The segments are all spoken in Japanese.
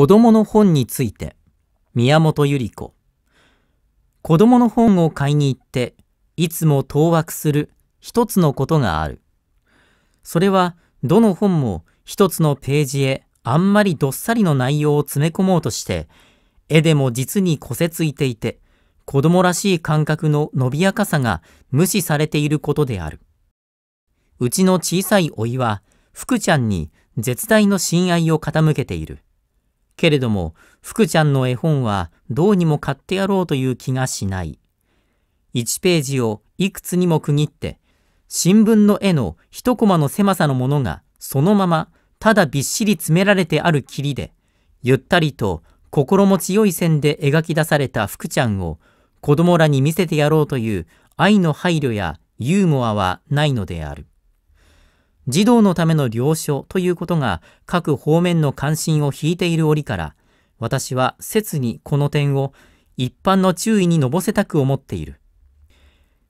子供の本について宮本百合子子供の本を買いに行っていつも当惑する一つのことがあるそれはどの本も一つのページへあんまりどっさりの内容を詰め込もうとして絵でも実にこせついていて子供らしい感覚の伸びやかさが無視されていることであるうちの小さい老いは福ちゃんに絶大の親愛を傾けているけれども、福ちゃんの絵本はどうにも買ってやろうという気がしない。1ページをいくつにも区切って、新聞の絵の1コマの狭さのものがそのままただびっしり詰められてあるきりで、ゆったりと心持ちよい線で描き出された福ちゃんを子供らに見せてやろうという愛の配慮やユーモアはないのである。児童のための了承ということが各方面の関心を引いている折から、私は切にこの点を一般の注意にのぼせたく思っている。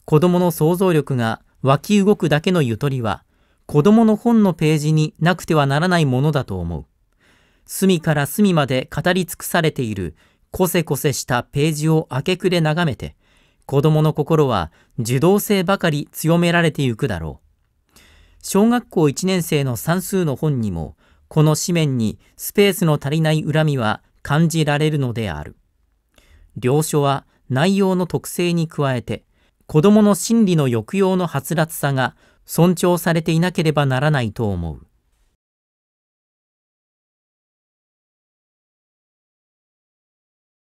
子供の想像力が湧き動くだけのゆとりは、子供の本のページになくてはならないものだと思う。隅から隅まで語り尽くされている、こせこせしたページを明け暮れ眺めて、子供の心は受動性ばかり強められてゆくだろう。小学校1年生の算数の本にも、この紙面にスペースの足りない恨みは感じられるのである。領書は内容の特性に加えて、子供の心理の抑揚のはつらつさが尊重されていなければならないと思う。